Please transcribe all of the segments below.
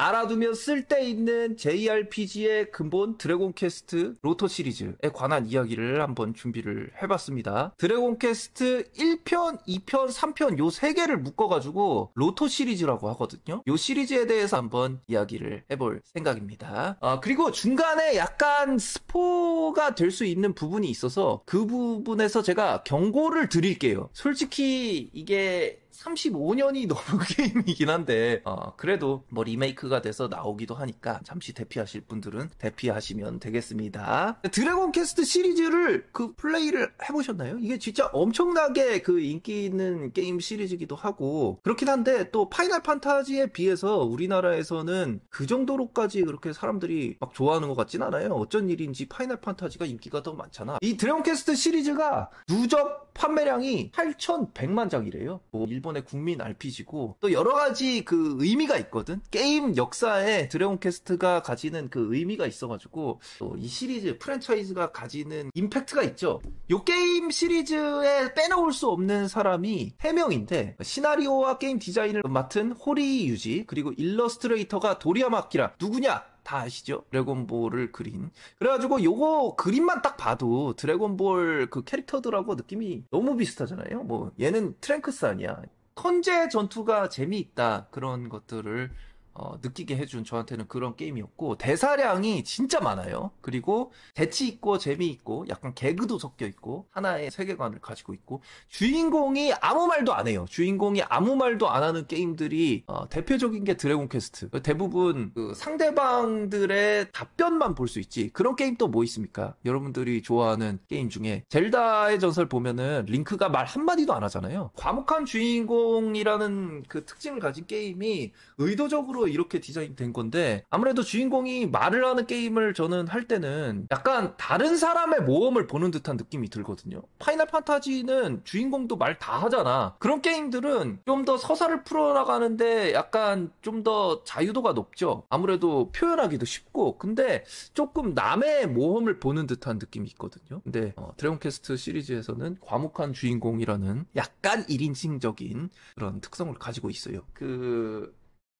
알아두면 쓸데있는 JRPG의 근본 드래곤 퀘스트 로토 시리즈에 관한 이야기를 한번 준비를 해봤습니다. 드래곤 퀘스트 1편, 2편, 3편 요 세 개를 묶어가지고 로토 시리즈라고 하거든요. 요 시리즈에 대해서 한번 이야기를 해볼 생각입니다. 아, 그리고 중간에 약간 스포가 될 수 있는 부분이 있어서 그 부분에서 제가 경고를 드릴게요. 솔직히 이게 35년이 넘은 게임이긴 한데 어, 그래도 뭐 리메이크가 돼서 나오기도 하니까 잠시 대피하실 분들은 대피하시면 되겠습니다. 드래곤 캐스트 시리즈를 그 플레이를 해보셨나요? 이게 진짜 엄청나게 그 인기 있는 게임 시리즈기도 하고 그렇긴 한데 또 파이널 판타지에 비해서 우리나라에서는 그 정도로까지 그렇게 사람들이 막 좋아하는 것 같진 않아요. 어쩐 일인지 파이널 판타지가 인기가 더 많잖아. 이 드래곤 캐스트 시리즈가 누적 판매량이 8,100만 장이래요. 뭐 일본 일본의 국민 RPG고 또 여러 가지 그 의미가 있거든. 게임 역사에 드래곤 퀘스트가 가지는 그 의미가 있어가지고 또 이 시리즈 프랜차이즈가 가지는 임팩트가 있죠. 요 게임 시리즈에 빼놓을 수 없는 사람이 3명인데 시나리오와 게임 디자인을 맡은 호리 유지 그리고 일러스트레이터가 도리야마키라 누구냐? 다 아시죠? 드래곤볼을 그린. 그래가지고 요거 그림만 딱 봐도 드래곤볼 그 캐릭터들하고 느낌이 너무 비슷하잖아요. 뭐 얘는 트랭크스 아니야. 턴제 전투가 재미있다 그런 것들을 어, 느끼게 해준 저한테는 그런 게임이었고 대사량이 진짜 많아요. 그리고 대치 있고 재미 있고 약간 개그도 섞여 있고 하나의 세계관을 가지고 있고 주인공이 아무 말도 안 해요. 주인공이 아무 말도 안 하는 게임들이 어, 대표적인 게 드래곤 퀘스트. 대부분 그 상대방들의 답변만 볼 수 있지. 그런 게임 또 뭐 있습니까? 여러분들이 좋아하는 게임 중에 젤다의 전설 보면은 링크가 말 한마디도 안 하잖아요. 과묵한 주인공이라는 그 특징을 가진 게임이 의도적으로 이렇게 디자인된 건데 아무래도 주인공이 말을 하는 게임을 저는 할 때는 약간 다른 사람의 모험을 보는 듯한 느낌이 들거든요. 파이널 판타지는 주인공도 말 다 하잖아. 그런 게임들은 좀 더 서사를 풀어나가는데 약간 좀 더 자유도가 높죠. 아무래도 표현하기도 쉽고 근데 조금 남의 모험을 보는 듯한 느낌이 있거든요. 근데 어, 드래곤 캐스트 시리즈에서는 과묵한 주인공이라는 약간 1인칭적인 그런 특성을 가지고 있어요. 그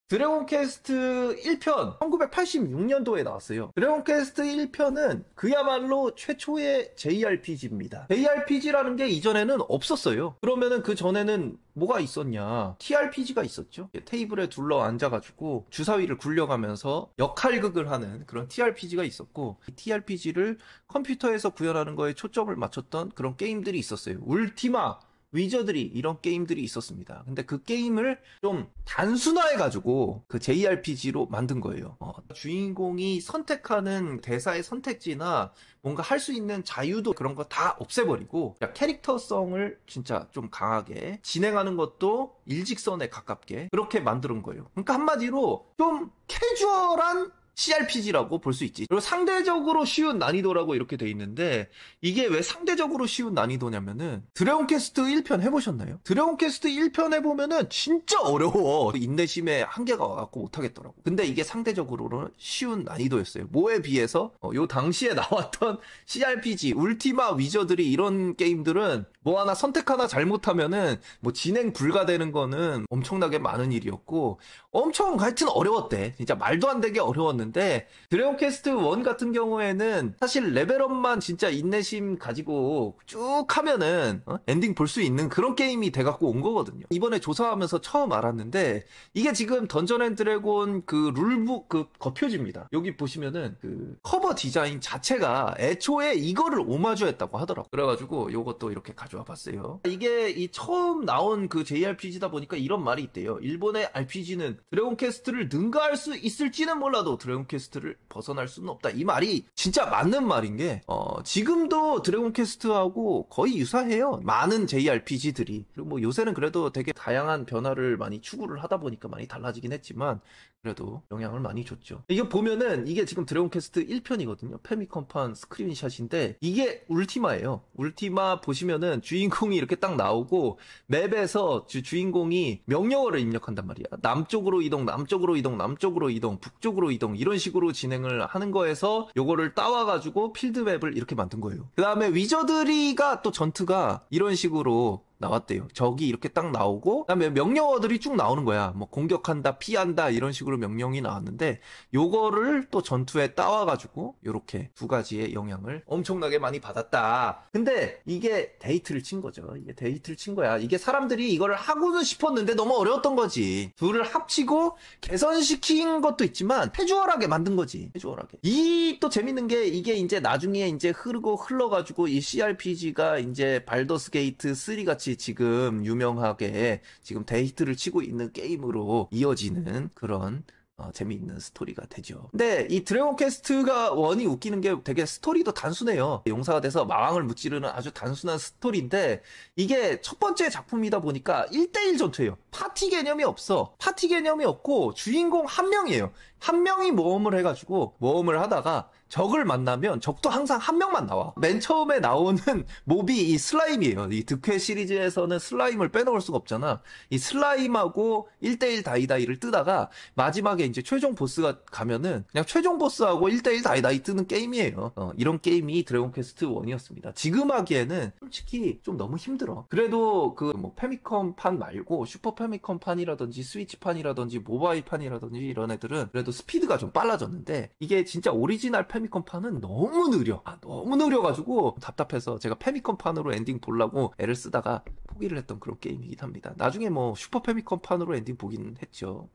드래곤 퀘스트 1편 1986년도에 나왔어요. 드래곤 퀘스트 1편은 그야말로 최초의 JRPG입니다. JRPG라는 게 이전에는 없었어요. 그러면은 그 전에는 뭐가 있었냐? TRPG가 있었죠. 테이블에 둘러 앉아가지고 주사위를 굴려가면서 역할극을 하는 그런 TRPG가 있었고 TRPG를 컴퓨터에서 구현하는 거에 초점을 맞췄던 그런 게임들이 있었어요. 울티마 위저들이 이런 게임들이 있었습니다. 근데 그 게임을 좀 단순화해가지고 그 JRPG로 만든 거예요. 어, 주인공이 선택하는 대사의 선택지나 뭔가 할 수 있는 자유도 그런 거 다 없애버리고 그러니까 캐릭터성을 진짜 좀 강하게 진행하는 것도 일직선에 가깝게 그렇게 만드는 거예요. 그러니까 한마디로 좀 캐주얼한 CRPG라고 볼 수 있지. 그리고 상대적으로 쉬운 난이도라고 이렇게 돼 있는데 이게 왜 상대적으로 쉬운 난이도냐면은 드래곤 캐스트 1편 해보셨나요? 드래곤 캐스트 1편 해보면은 진짜 어려워. 인내심의 한계가 와갖고 못하겠더라고. 근데 이게 상대적으로는 쉬운 난이도였어요. 뭐에 비해서 어, 요 당시에 나왔던 CRPG, 울티마 위저들이 이런 게임들은 뭐 하나 선택 하나 잘못하면은 뭐 진행 불가되는 거는 엄청나게 많은 일이었고 엄청 하여튼 어려웠대. 진짜 말도 안 되게 어려웠는데 있었는데 드래곤 캐스트1 같은 경우에는 사실 레벨업만 진짜 인내심 가지고 쭉 하면은 어? 엔딩 볼 수 있는 그런 게임이 돼갖고 온 거거든요. 이번에 조사하면서 처음 알았는데 이게 지금 던전 앤 드래곤 그 룰북 그 거표지입니다. 여기 보시면은 그 커버 디자인 자체가 애초에 이거를 오마주했다고 하더라고. 요 그래가지고 이것도 이렇게 가져와 봤어요. 이게 이 처음 나온 그 JRPG다 보니까 이런 말이 있대요. 일본의 RPG는 드래곤 캐스트를 능가할 수 있을지는 몰라도 드래곤 드래곤 퀘스트를 벗어날 수는 없다. 이 말이 진짜 맞는 말인 게 어, 지금도 드래곤 퀘스트하고 거의 유사해요. 많은 JRPG들이 그리고 뭐 요새는 그래도 되게 다양한 변화를 많이 추구를 하다 보니까 많이 달라지긴 했지만 그래도 영향을 많이 줬죠. 이게 보면은 이게 지금 드래곤 퀘스트 1편이거든요. 페미컴판 스크린샷인데 이게 울티마예요. 울티마 보시면은 주인공이 이렇게 딱 나오고 맵에서 주, 주인공이 명령어를 입력한단 말이야. 남쪽으로 이동, 남쪽으로 이동, 남쪽으로 이동, 북쪽으로 이동 이런 이런 식으로 진행을 하는 거에서 요거를 따와가지고 필드맵을 이렇게 만든 거예요. 그 다음에 위저드리가 또 전투가 이런 식으로 나왔대요. 적이 이렇게 딱 나오고 그다음에 명령어들이 쭉 나오는 거야. 뭐 공격한다, 피한다 이런 식으로 명령이 나왔는데 요거를 또 전투에 따와 가지고 요렇게 두 가지의 영향을 엄청나게 많이 받았다. 근데 이게 데이트를 친 거죠. 이게 데이트를 친 거야. 이게 사람들이 이거를 하고는 싶었는데 너무 어려웠던 거지. 둘을 합치고 개선시킨 것도 있지만 패주얼하게 만든 거지. 패주얼하게이 또 재밌는 게 이게 이제 나중에 이제 흐르고 흘러 가지고 이 CRPG가 이제 발더스 게이트 3 같이 같이 지금 유명하게 지금 데이트를 치고 있는 게임으로 이어지는 그런 어, 재미있는 스토리가 되죠. 근데 이 드래곤 퀘스트가 원이 웃기는 게 되게 스토리도 단순해요. 용사가 돼서 마왕을 무찌르는 아주 단순한 스토리인데 이게 첫 번째 작품이다 보니까 1대1 전투예요. 파티 개념이 없어. 파티 개념이 없고 주인공 한 명이에요. 한 명이 모험을 해가지고 모험을 하다가 적을 만나면 적도 항상 한 명만 나와. 맨 처음에 나오는 몹이 이 슬라임이에요. 이 득회 시리즈에서는 슬라임을 빼놓을 수가 없잖아. 이 슬라임하고 1대1 다이다이를 뜨다가 마지막에 이제 최종 보스가 가면은 그냥 최종 보스하고 1대1 다이다이 뜨는 게임이에요. 어, 이런 게임이 드래곤 퀘스트 1이었습니다. 지금 하기에는 솔직히 좀 너무 힘들어. 그래도 그뭐 페미컴 판 말고 슈퍼 페미컴 판이라든지 스위치 판이라든지 모바일 판이라든지 이런 애들은 그래도 그래도 스피드가 좀 빨라졌는데 이게 진짜 오리지널 페미컴 판은 너무 느려. 아, 너무 느려가지고 답답해서 제가 페미컴 판으로 엔딩 보라고 애를 쓰다가 포기를 했던 그런 게임이긴 합니다. 나중에 뭐 슈퍼 페미컴 판으로 엔딩 보긴 했죠.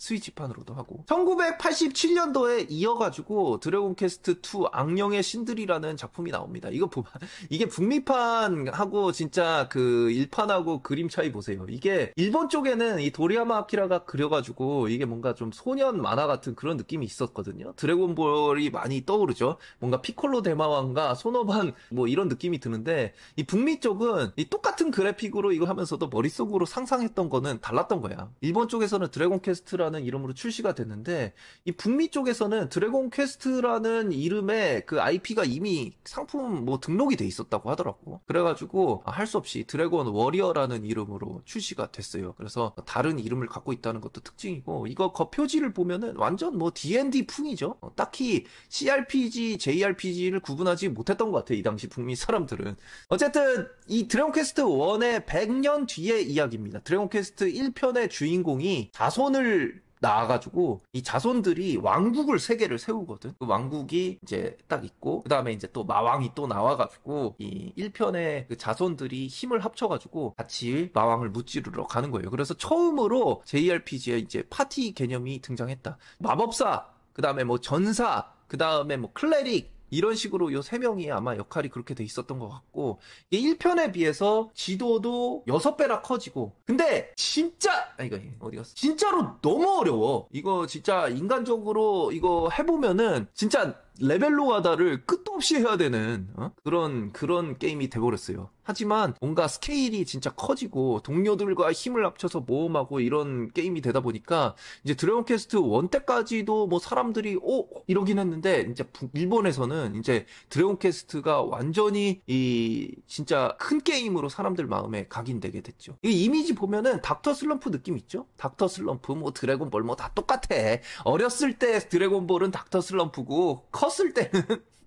스위치판으로도 하고 1987년도에 이어가지고 드래곤 퀘스트 2 악령의 신들이라는 작품이 나옵니다. 이거 보면 이게 북미판하고 진짜 그 일판하고 그림 차이 보세요. 이게 일본 쪽에는 이 도리야마 아키라가 그려가지고 이게 뭔가 좀 소년 만화 같은 그런 느낌이 있었거든요. 드래곤볼이 많이 떠오르죠. 뭔가 피콜로 대마왕과 소노반 뭐 이런 느낌이 드는데 이 북미 쪽은 이 똑같은 그래픽으로 이거 하면서도 머릿속으로 상상했던 거는 달랐던 거야. 일본 쪽에서는 드래곤 퀘스트라 퀘스트라는 이름으로 출시가 됐는데 이 북미 쪽에서는 드래곤 퀘스트라는 이름의 그 IP가 이미 상품 뭐 등록이 돼 있었다고 하더라고. 그래가지고 할 수 없이 드래곤 워리어라는 이름으로 출시가 됐어요. 그래서 다른 이름을 갖고 있다는 것도 특징이고 이거 겉표지를 보면은 완전 뭐 D&D 풍이죠. 어, 딱히 CRPG, JRPG를 구분하지 못했던 것 같아 이 당시 북미 사람들은. 어쨌든 이 드래곤 퀘스트 1의 100년 뒤의 이야기입니다. 드래곤 퀘스트 1편의 주인공이 자손을 나와가지고 이 자손들이 왕국을 세 개를 세우거든. 그 왕국이 이제 딱 있고 그 다음에 이제 또 마왕이 또 나와가지고 이1편에그 자손들이 힘을 합쳐가지고 같이 마왕을 무찌르러 가는 거예요. 그래서 처음으로 JRPG에 이제 파티 개념이 등장했다. 마법사 그 다음에 뭐 전사 그 다음에 뭐 클레릭 이런 식으로 요 세 명이 아마 역할이 그렇게 돼 있었던 것 같고 이게 1편에 비해서 지도도 6배나 커지고 근데 진짜 아 이거 어디 갔어 진짜로 너무 어려워 이거 진짜 인간적으로 이거 해보면은 진짜 레벨로 가다를 끝도 없이 해야 되는 어? 그런 그런 게임이 돼버렸어요. 하지만 뭔가 스케일이 진짜 커지고 동료들과 힘을 합쳐서 모험하고 이런 게임이 되다 보니까 이제 드래곤 퀘스트 1 때까지도 뭐 사람들이 오 어? 이러긴 했는데 이제 일본에서는 이제 드래곤 퀘스트가 완전히 이 진짜 큰 게임으로 사람들 마음에 각인되게 됐죠. 이 이미지 보면은 닥터 슬럼프 느낌 있죠? 닥터 슬럼프 뭐 드래곤볼 뭐 다 똑같아. 어렸을 때 드래곤볼은 닥터 슬럼프고 커 떴을 때는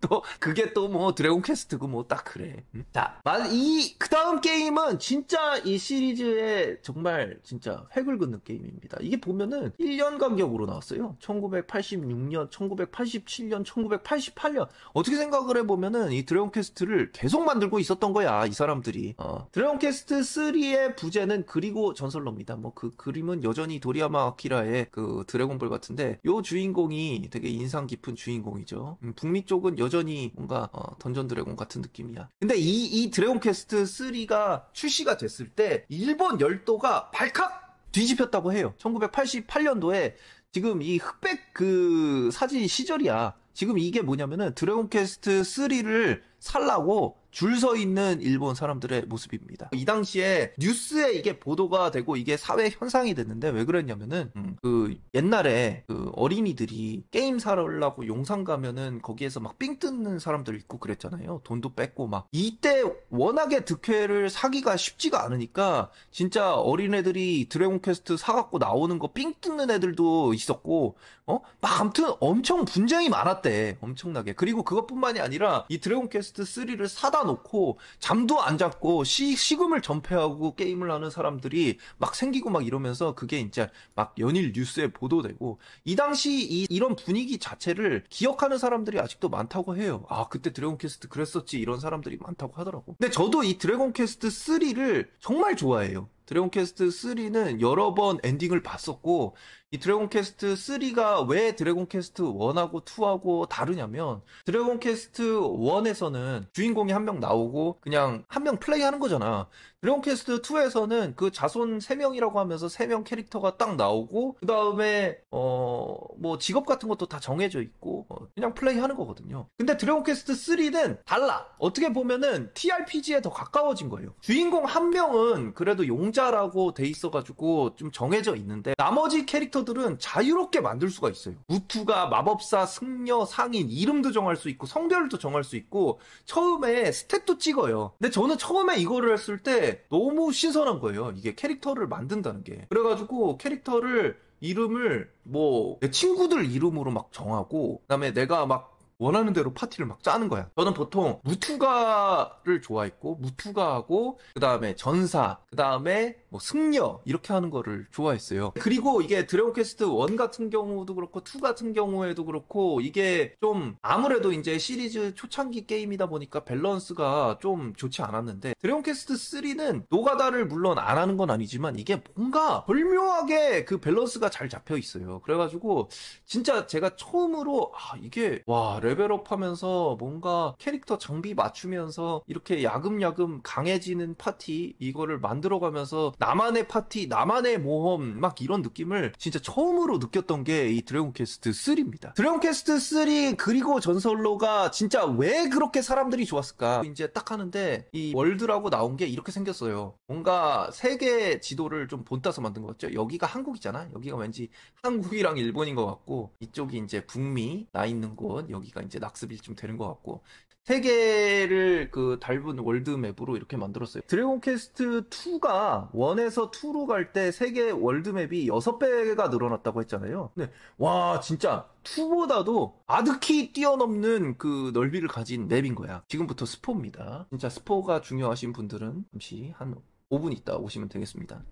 또 그게 또 뭐 드래곤 퀘스트고 뭐 딱 그래. 응? 자, 이 그다음 게임은 진짜 이 시리즈의 정말 진짜 획을 긋는 게임입니다. 이게 보면은 1년 간격으로 나왔어요. 1986년, 1987년, 1988년. 어떻게 생각을 해 보면은 이 드래곤 퀘스트를 계속 만들고 있었던 거야, 이 사람들이. 어. 드래곤 퀘스트 3의 부제는 그리고 전설로입니다. 뭐 그 그림은 여전히 도리야마 아키라의 그 드래곤볼 같은데 요 주인공이 되게 인상 깊은 주인공이죠. 음, 북미 쪽은 여전히 여전히 뭔가 어, 던전 드래곤 같은 느낌이야. 근데 이, 이 드래곤 퀘스트 3가 출시가 됐을 때 일본 열도가 발칵 뒤집혔다고 해요. 1988년도에 지금 이 흑백 그 사진 시절이야. 지금 이게 뭐냐면은 드래곤 퀘스트 3를 살라고 줄 서 있는 일본 사람들의 모습입니다. 이 당시에 뉴스에 이게 보도가 되고 이게 사회 현상이 됐는데 왜 그랬냐면은 음, 그 옛날에 그 어린이들이 게임 사려고 러 용산 가면은 거기에서 막 삥 뜯는 사람들 있고 그랬잖아요. 돈도 뺏고 막 이때 워낙에 득회를 사기가 쉽지가 않으니까 진짜 어린애들이 드래곤 퀘스트 사갖고 나오는 거 삥 뜯는 애들도 있었고 어? 막 아무튼 엄청 분쟁이 많았대. 엄청나게. 그리고 그것뿐만이 아니라 이 드래곤 퀘스트 3를 사다 놓고 잠도 안 잤고 시, 식음을 전폐하고 게임을 하는 사람들이 막 생기고 막 이러면서 그게 이제 막 연일 뉴스에 보도되고 이 당시 이, 이런 분위기 자체를 기억하는 사람들이 아직도 많다고 해요. 아, 그때 드래곤 퀘스트 그랬었지 이런 사람들이 많다고 하더라고. 근데 저도 이 드래곤 퀘스트 3를 정말 좋아해요. 드래곤 캐스트 3는 여러 번 엔딩을 봤었고 이 드래곤 캐스트 3가 왜 드래곤 캐스트 1하고 2하고 다르냐면 드래곤 캐스트 1에서는 주인공이 한 명 나오고 그냥 한 명 플레이하는 거잖아. 드래곤 캐스트 2에서는 그 자손 3명이라고 하면서 3명 캐릭터가 딱 나오고 그 다음에 어 뭐 직업 같은 것도 다 정해져 있고 어, 그냥 플레이하는 거거든요. 근데 드래곤 캐스트 3는 달라. 어떻게 보면은 TRPG에 더 가까워진 거예요. 주인공 한 명은 그래도 용 공짜라고 돼 있어가지고 좀 정해져 있는데 나머지 캐릭터들은 자유롭게 만들 수가 있어요. 무투가 마법사, 승려, 상인 이름도 정할 수 있고 성별도 정할 수 있고 처음에 스탯도 찍어요. 근데 저는 처음에 이거를 했을 때 너무 신선한 거예요. 이게 캐릭터를 만든다는 게. 그래가지고 캐릭터를 이름을 뭐 내 친구들 이름으로 막 정하고 그다음에 내가 막 원하는 대로 파티를 막 짜는 거야. 저는 보통 무투가를 좋아했고 무투가하고 그다음에 전사, 그다음에 뭐 승려 이렇게 하는 거를 좋아했어요. 그리고 이게 드래곤 퀘스트 1 같은 경우도 그렇고 2 같은 경우에도 그렇고 이게 좀 아무래도 이제 시리즈 초창기 게임이다 보니까 밸런스가 좀 좋지 않았는데 드래곤 퀘스트 3는 노가다를 물론 안 하는 건 아니지만 이게 뭔가 절묘하게 그 밸런스가 잘 잡혀 있어요. 그래가지고 진짜 제가 처음으로 아 이게 와 레벨업 하면서 뭔가 캐릭터 장비 맞추면서 이렇게 야금야금 강해지는 파티 이거를 만들어가면서 나만의 파티, 나만의 모험 막 이런 느낌을 진짜 처음으로 느꼈던 게 이 드래곤 퀘스트 3입니다. 드래곤 퀘스트 3 그리고 전설로가 진짜 왜 그렇게 사람들이 좋았을까? 이제 딱 하는데 이 월드라고 나온 게 이렇게 생겼어요. 뭔가 세계 지도를 좀 본따서 만든 것 같죠? 여기가 한국이잖아. 여기가 왠지 한국이랑 일본인 것 같고 이쪽이 이제 북미 나 있는 곳 여기 여기가 이제 낙스빌쯤 되는 것 같고 세 개를 그 닮은 월드맵으로 이렇게 만들었어요. 드래곤 퀘스트 2가 1에서 2로 갈 때세개 월드맵이 6배가 늘어났다고 했잖아요. 근데 네. 와 진짜 2보다도 아득히 뛰어넘는 그 넓이를 가진 맵인 거야. 지금부터 스포입니다. 진짜 스포가 중요하신 분들은 잠시 한 5분 있다 오시면 되겠습니다.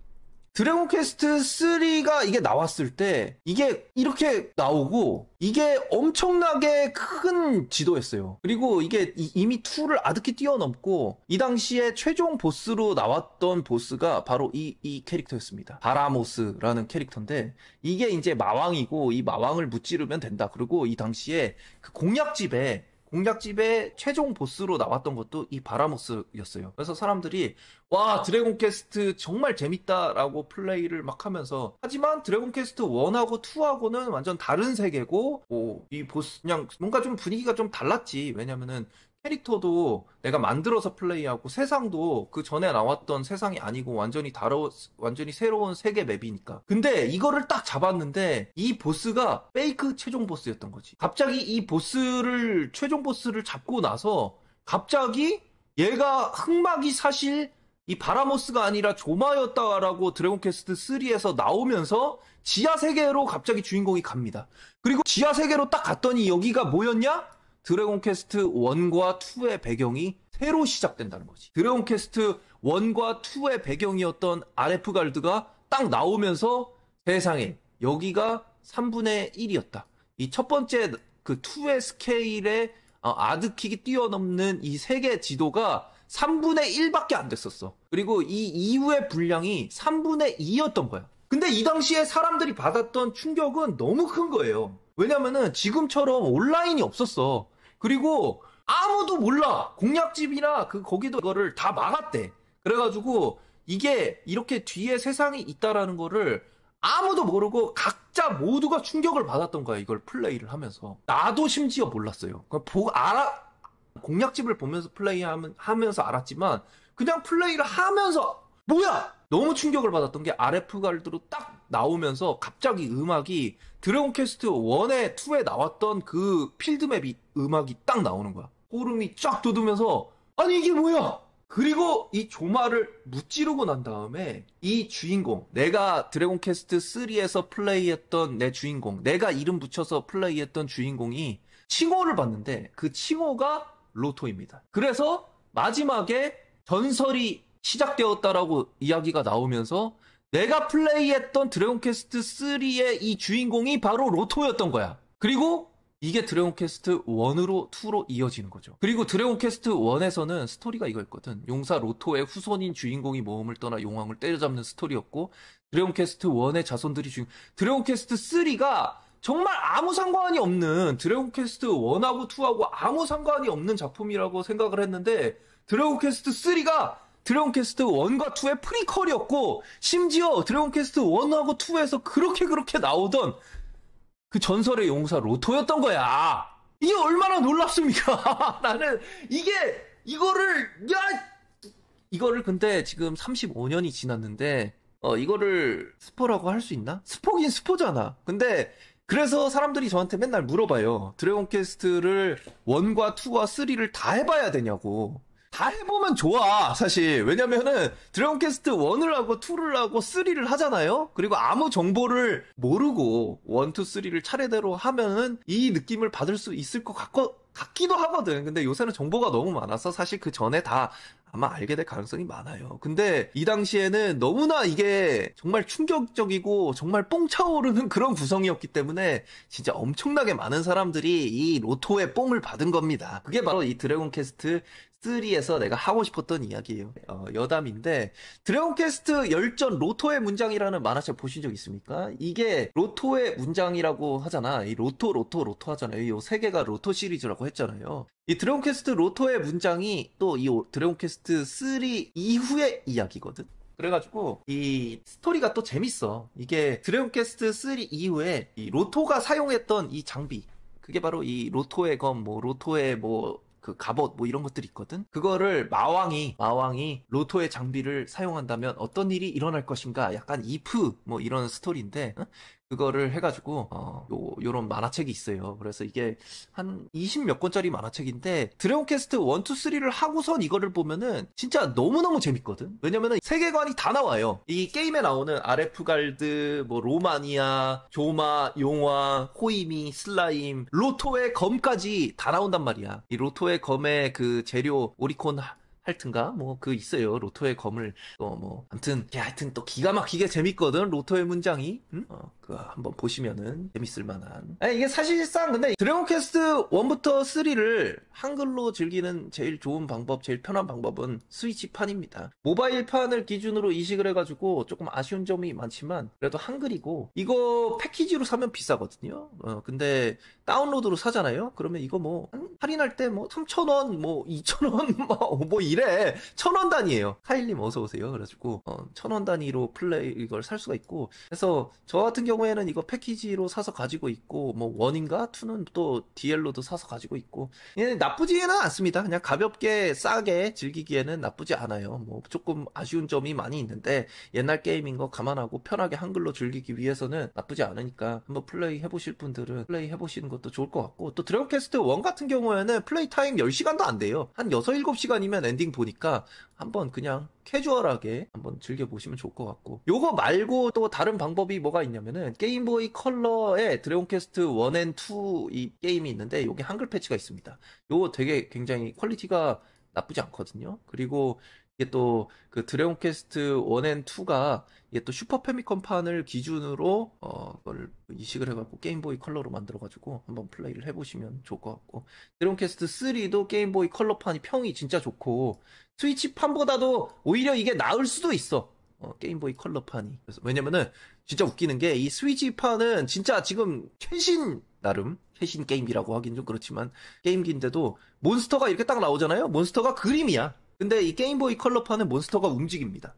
드래곤 퀘스트 3가 이게 나왔을 때 이게 이렇게 나오고 이게 엄청나게 큰 지도였어요. 그리고 이게 이미 2를 아득히 뛰어넘고 이 당시에 최종 보스로 나왔던 보스가 바로 이, 이 캐릭터였습니다. 바라모스라는 캐릭터인데 이게 이제 마왕이고 이 마왕을 무찌르면 된다. 그리고 이 당시에 그 공략집에 공략집의 최종 보스로 나왔던 것도 이 바라모스였어요. 그래서 사람들이 와 드래곤 캐스트 정말 재밌다라고 플레이를 막 하면서 하지만 드래곤 캐스트 1하고 2하고는 완전 다른 세계고 뭐, 이 보스 그냥 뭔가 좀 분위기가 좀 달랐지. 왜냐면은 캐릭터도 내가 만들어서 플레이하고 세상도 그 전에 나왔던 세상이 아니고 완전히 다른 완전히 새로운 세계 맵이니까. 근데 이거를 딱 잡았는데 이 보스가 페이크 최종 보스였던 거지. 갑자기 이 보스를 최종 보스를 잡고 나서 갑자기 얘가 흑막이 사실 이 바라모스가 아니라 조마였다라고 드래곤캐스트 3에서 나오면서 지하 세계로 갑자기 주인공이 갑니다. 그리고 지하 세계로 딱 갔더니 여기가 뭐였냐? 드래곤 퀘스트 1과 2의 배경이 새로 시작된다는 거지. 드래곤 퀘스트 1과 2의 배경이었던 RF 갈드가 딱 나오면서 세상에 여기가 3분의 1이었다. 이 첫 번째 그 2의 스케일의 어, 아드킥이 뛰어넘는 이 세계 지도가 3분의 1밖에 안 됐었어. 그리고 이 이후의 분량이 3분의 2였던 거야. 근데 이 당시에 사람들이 받았던 충격은 너무 큰 거예요. 왜냐면은 지금처럼 온라인이 없었어. 그리고 아무도 몰라. 공략집이나 그 거기도 이거를다 막았대. 그래가지고 이게 이렇게 뒤에 세상이 있다라는 거를 아무도 모르고 각자 모두가 충격을 받았던 거야. 이걸 플레이를 하면서. 나도 심지어 몰랐어요. 그 보, 알아, 공략집을 보면서 플레이하면서 알았지만 그냥 플레이를 하면서 뭐야! 너무 충격을 받았던 게 RF 갈드로 딱 나오면서 갑자기 음악이 드래곤 캐스트 1에 2에 나왔던 그 필드맵이 음악이 딱 나오는 거야. 호름이 쫙 돋으면서 아니 이게 뭐야? 그리고 이 조마를 무찌르고 난 다음에 이 주인공, 내가 드래곤 캐스트 3에서 플레이했던 내 주인공, 내가 이름 붙여서 플레이했던 주인공이 칭호를 받는데 그 칭호가 로토입니다. 그래서 마지막에 전설이 시작되었다라고 이야기가 나오면서 내가 플레이했던 드래곤 퀘스트 3의 이 주인공이 바로 로토였던 거야. 그리고 이게 드래곤 퀘스트 1으로 2로 이어지는 거죠. 그리고 드래곤 퀘스트 1에서는 스토리가 이거였거든. 용사 로토의 후손인 주인공이 모험을 떠나 용왕을 때려잡는 스토리였고 드래곤 퀘스트 1의 자손들이 주인 드래곤 퀘스트 3가 정말 아무 상관이 없는 드래곤 퀘스트 1하고 2하고 아무 상관이 없는 작품이라고 생각을 했는데 드래곤 퀘스트 3가 드래곤 캐스트 1과 2의 프리퀄이었고 심지어 드래곤 캐스트 1하고 2에서 그렇게 그렇게 나오던 그 전설의 용사 로토였던 거야. 이게 얼마나 놀랍습니까? 나는 이게 이거를 야 이거를 근데 지금 35년이 지났는데 어 이거를 스포라고 할 수 있나? 스포긴 스포잖아. 근데 그래서 사람들이 저한테 맨날 물어봐요. 드래곤 캐스트를 1과 2와 3를 다 해봐야 되냐고. 다 해보면 좋아, 사실. 왜냐면은 드래곤 퀘스트 1을 하고 2를 하고 3를 하잖아요? 그리고 아무 정보를 모르고 1, 2, 3를 차례대로 하면은 이 느낌을 받을 수 있을 것 같고, 같기도 하거든. 근데 요새는 정보가 너무 많아서 사실 그 전에 다 아마 알게 될 가능성이 많아요. 근데 이 당시에는 너무나 이게 정말 충격적이고 정말 뽕 차오르는 그런 구성이었기 때문에 진짜 엄청나게 많은 사람들이 이 로토의 뽕을 받은 겁니다. 그게 바로 이 드래곤 캐스트 3에서 내가 하고 싶었던 이야기예요. 어, 여담인데 드래곤 캐스트 열전 로토의 문장이라는 만화책 보신 적 있습니까? 이게 로토의 문장이라고 하잖아. 이 로토 로토 로토 하잖아요. 이 세 개가 로토 시리즈라고 했잖아요. 이 드래곤 퀘스트 로터의 문장이 또 이 드래곤 퀘스트 3 이후의 이야기거든. 그래가지고 이 스토리가 또 재밌어. 이게 드래곤 퀘스트 3 이후에 이 로토가 사용했던 이 장비. 그게 바로 이 로토의 검, 뭐 로토의 뭐 그 갑옷 뭐 이런 것들이 있거든. 그거를 마왕이 마왕이 로토의 장비를 사용한다면 어떤 일이 일어날 것인가. 약간 이프 뭐 이런 스토리인데 응? 그거를 해가지고 어, 요, 요런 만화책이 있어요. 그래서 이게 한 20 몇 권짜리 만화책인데 드래곤 캐스트 1, 2, 3를 하고선 이거를 보면은 진짜 너무너무 재밌거든. 왜냐면은 세계관이 다 나와요. 이 게임에 나오는 아레프갈드, 뭐 로마니아, 조마, 용화, 호이미, 슬라임, 로토의 검까지 다 나온단 말이야. 이 로토의 검의 그 재료 오리콘 할튼가 뭐 그 있어요 로토의 검을 또 뭐 아무튼 하여튼 또 기가 막히게 재밌거든 로토의 문장이 응? 어. 그거 한번 보시면은 재밌을 만한. 아니, 이게 사실상 근데 드래곤 퀘스트 1부터 3를 한글로 즐기는 제일 좋은 방법, 제일 편한 방법은 스위치판입니다. 모바일판을 기준으로 이식을 해가지고 조금 아쉬운 점이 많지만 그래도 한글이고 이거 패키지로 사면 비싸거든요. 어, 근데 다운로드로 사잖아요. 그러면 이거 뭐 할인할 때 뭐 3,000원, 뭐 2,000원 뭐, 뭐, 뭐 이래. 1,000원 단위에요 카일님 어서 오세요. 그래가지고 1,000원 어, 단위로 플레이 이걸 살 수가 있고 그래서 저 같은 경우 경우에는 이거 패키지로 사서 가지고 있고 뭐 원인가 투는 또디엘로도 사서 가지고 있고 얘는 예, 나쁘지는 않습니다. 그냥 가볍게 싸게 즐기기에는 나쁘지 않아요. 뭐 조금 아쉬운 점이 많이 있는데 옛날 게임인 거 감안하고 편하게 한글로 즐기기 위해서는 나쁘지 않으니까 한번 플레이 해보실 분들은 플레이 해보시는 것도 좋을 것 같고 또 드래곤캐스트 1 같은 경우에는 플레이 타임 10시간도 안 돼요. 한 6, 7시간이면 엔딩 보니까 한번 그냥 캐주얼하게 한번 즐겨보시면 좋을 것 같고 요거 말고 또 다른 방법이 뭐가 있냐면은 게임보이 컬러에 드래곤 캐스트1 2이 게임이 있는데 여기 한글 패치가 있습니다 요거 되게 굉장히 퀄리티가 나쁘지 않거든요 그리고 이게 또그 드래곤 퀘스트 1 2가 이게 또 슈퍼 패미컴 판을 기준으로 어 그걸 이식을 해갖고 게임보이 컬러로 만들어가지고 한번 플레이를 해보시면 좋을 것 같고 드래곤 퀘스트 3도 게임보이 컬러 판이 평이 진짜 좋고 스위치 판보다도 오히려 이게 나을 수도 있어. 어, 게임보이 컬러판이. 그래서 왜냐면은 진짜 웃기는 게 이 스위치판은 진짜 지금 최신 나름 최신 게임기라고 하긴 좀 그렇지만 게임기인데도 몬스터가 이렇게 딱 나오잖아요. 몬스터가 그림이야. 근데 이 게임보이 컬러판은 몬스터가 움직입니다.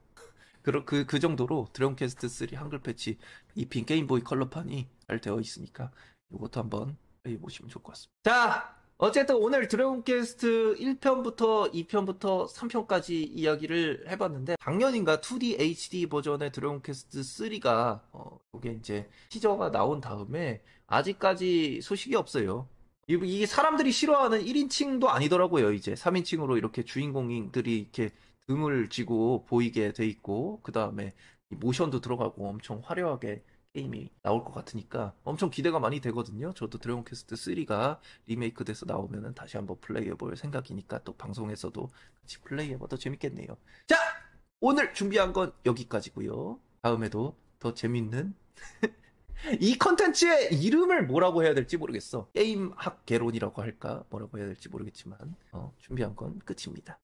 그, 그, 그 정도로 드럼캐스트 3 한글 패치 입힌 게임보이 컬러판이 잘 되어 있으니까 이것도 한번 보시면 좋을 것 같습니다. 자! 어쨌든 오늘 드래곤캐스트 1편부터 2편부터 3편까지 이야기를 해봤는데 작년인가 2D HD 버전의 드래곤캐스트 3가 어, 이게 이제 티저가 나온 다음에 아직까지 소식이 없어요. 이 사람들이 싫어하는 1인칭도 아니더라고요. 이제 3인칭으로 이렇게 주인공들이 이렇게 등을 지고 보이게 돼 있고 그 다음에 모션도 들어가고 엄청 화려하게 게임이 나올 것 같으니까 엄청 기대가 많이 되거든요. 저도 드래곤 퀘스트 3가 리메이크 돼서 나오면 다시 한번 플레이해볼 생각이니까 또 방송에서도 같이 플레이해봐 도 재밌겠네요. 자! 오늘 준비한 건 여기까지고요. 다음에도 더 재밌는 이 컨텐츠의 이름을 뭐라고 해야 될지 모르겠어. 게임학 개론이라고 할까? 뭐라고 해야 될지 모르겠지만 어, 준비한 건 끝입니다.